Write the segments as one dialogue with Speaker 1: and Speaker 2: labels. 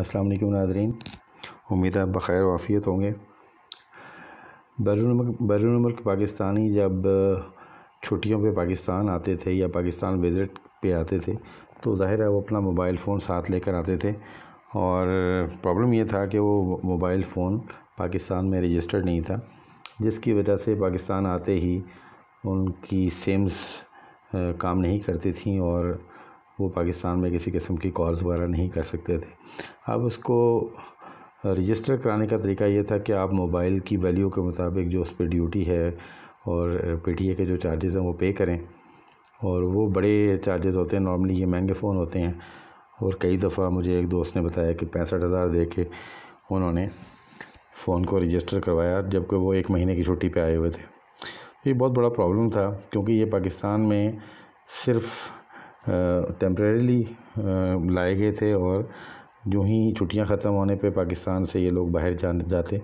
Speaker 1: अस्सलाम वालेकुम नाजरीन उम्मीद है बखैर वाफ़ियत होंगे बैरून बैरून मुल्क पाकिस्तानी जब छुट्टियों पे पाकिस्तान आते थे या पाकिस्तान विज़िट पे आते थे तो ज़ाहिर है वो अपना मोबाइल फ़ोन साथ लेकर आते थे और प्रॉब्लम ये था कि वो मोबाइल फ़ोन पाकिस्तान में रजिस्टर्ड नहीं था जिसकी वजह से पाकिस्तान आते ही उनकी सिम्स काम नहीं करती थी और वो पाकिस्तान में किसी किस्म की कॉल्स वगैरह नहीं कर सकते थे अब उसको रजिस्टर कराने का तरीका ये था कि आप मोबाइल की वैल्यू के मुताबिक जो उस पर ड्यूटी है और पी के जो चार्जेस हैं वो पे करें और वो बड़े चार्जेस होते हैं नॉर्मली ये महंगे फ़ोन होते हैं और कई दफ़ा मुझे एक दोस्त ने बताया कि पैंसठ हज़ार दे के उन्होंने फ़ोन को रजिस्टर करवाया जबकि वो एक महीने की छुट्टी पे आए हुए थे तो ये बहुत बड़ा प्रॉब्लम था क्योंकि ये पाकिस्तान में सिर्फ़ टेम्प्रेरीली लाए गए थे और जो ही छुट्टियां ख़त्म होने पे पाकिस्तान से ये लोग बाहर जान जाते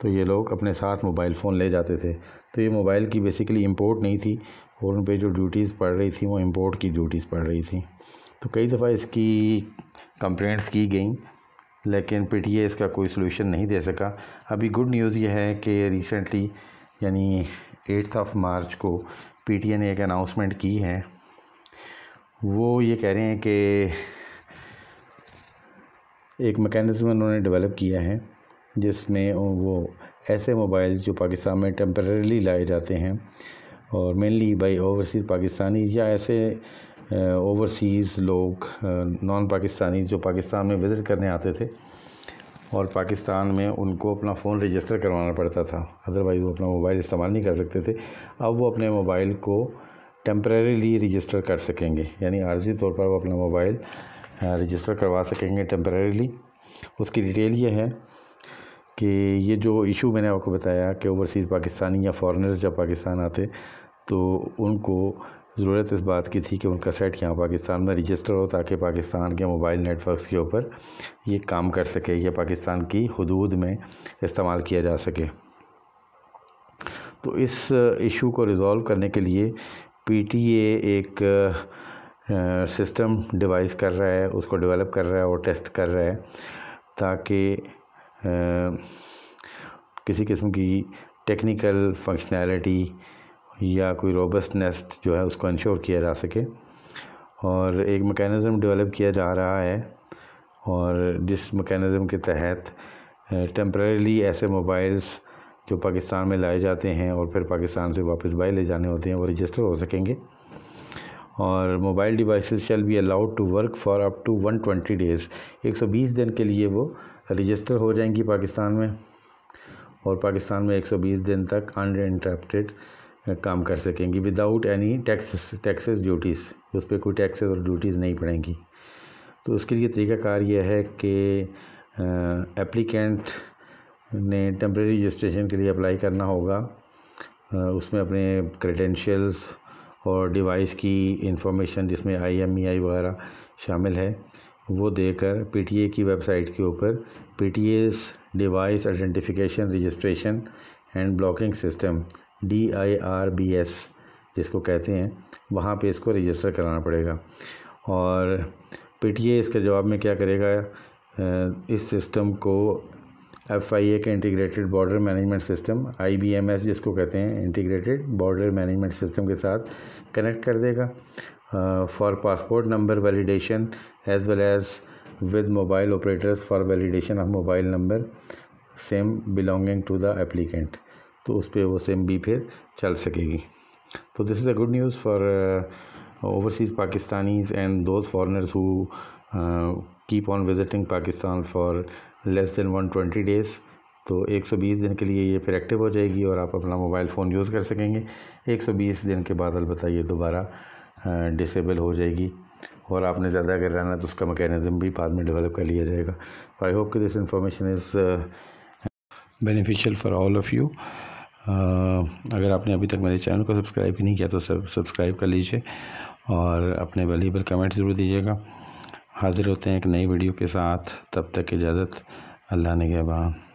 Speaker 1: तो ये लोग अपने साथ मोबाइल फ़ोन ले जाते थे तो ये मोबाइल की बेसिकली इम्पोर्ट नहीं थी और उन पर जो ड्यूटीज़ पड़ रही थी वो इम्पोर्ट की ड्यूटीज़ पड़ रही थी तो कई दफ़ा इसकी कंप्लेंट्स की गई लेकिन पी इसका कोई सोल्यूशन नहीं दे सका अभी गुड न्यूज़ ये है कि रिसेंटली यानी एट्थ ऑफ मार्च को पी ने एक अनाउंसमेंट की है वो ये कह रहे हैं कि एक मैकेनिज़्म उन्होंने डेवलप किया है जिसमें वो ऐसे मोबाइल जो पाकिस्तान में टेम्परेली लाए जाते हैं और मेनली बाई ओवरसीज़ पाकिस्तानी या ऐसे ओवरसीज़ लोग नॉन पाकिस्तानी जो पाकिस्तान में विज़िट करने आते थे और पाकिस्तान में उनको अपना फ़ोन रजिस्टर करवाना पड़ता था अदरवाइज़ वो अपना मोबाइल इस्तेमाल नहीं कर सकते थे अब वो अपने मोबाइल को टेम्प्रेरीली रजिस्टर कर सकेंगे यानी आर्जी तौर पर वो अपना मोबाइल हाँ, रजिस्टर करवा सकेंगे टेम्प्रेरीली उसकी डिटेल ये है कि ये जो इशू मैंने आपको बताया कि ओवरसीज़ पाकिस्तानी या फॉरेनर्स जब पाकिस्तान आते तो उनको ज़रूरत इस बात की थी कि उनका सेट यहाँ पाकिस्तान में रजिस्टर हो ताकि पाकिस्तान के मोबाइल नेटवर्क्स के ऊपर ये काम कर सके या पाकिस्तान की हदूद में इस्तेमाल किया जा सके तो इस इशू को रिज़ोल्व करने के लिए पीटीए एक सिस्टम डिवाइस कर रहा है उसको डेवलप कर रहा है और टेस्ट कर रहा है ताकि किसी किस्म की टेक्निकल फंक्शनैलिटी या कोई रोबस्टनेस जो है उसको इंश्योर किया जा सके और एक मेकैनिज़्म डेवलप किया जा रहा है और जिस मेकैनिज़्म के तहत टेम्परेली ऐसे मोबाइल्स जो पाकिस्तान में लाए जाते हैं और फिर पाकिस्तान से वापस बाहर ले जाने होते हैं वो रजिस्टर हो सकेंगे और mobile devices shall be allowed to work for up to 120 days 120 दिन के लिए वो रजिस्टर हो जाएंगी पाकिस्तान में और पाकिस्तान में 120 दिन तक अनइंटरप्टेड काम कर सकेंगी without any tax taxes duties उस पर कोई टैक्सेस और ड्यूटीज़ नहीं पड़ेंगी तो उसके लिए तरीक़ाकार यह है कि एप्लीकेंट ने टेम्प्रेरी रजिस्ट्रेशन के लिए अप्लाई करना होगा उसमें अपने क्रेडेंशियल्स और डिवाइस की इंफॉर्मेशन जिसमें आई एम ई आई वगैरह शामिल है वो देकर पी टी ए की वेबसाइट के ऊपर P T S device identification registration and blocking system D I R B S जिसको कहते हैं वहाँ पे इसको रजिस्टर कराना पड़ेगा और पी टी ए इसके जवाब में क्या करेगा इस सिस्टम को एफ आई ए का integrated border management system I B M S जिसको कहते हैं इंटीग्रेटेड बॉर्डर मैनेजमेंट सिस्टम के साथ कनेक्ट कर देगा for passport number validation as well as with mobile operators for validation of mobile number same belonging to the applicant तो उस पर वो सेम भी फिर चल सकेगी तो this is a good news for overseas Pakistanis and those foreigners who keep on visiting Pakistan for less than one twenty days तो 120 दिन के लिए ये फिर एक्टिव हो जाएगी और आप अपना मोबाइल फ़ोन यूज़ कर सकेंगे 120 दिन के बाद अलबत् ये दोबारा डिसेबल हो जाएगी और आपने ज़्यादा अगर रहना तो उसका मैकेनिज़्म भी बाद में डेवलप कर लिया जाएगा आई होप कि this information is beneficial for all of you अगर आपने अभी तक मेरे चैनल को सब्सक्राइब ही नहीं किया तो सब सब्सक्राइब कर लीजिए और अपने वेल्यूबल कमेंट ज़रूर दीजिएगा हाज़िर होते हैं एक नई वीडियो के साथ तब तक इजाज़त अल्लाह ने गहबान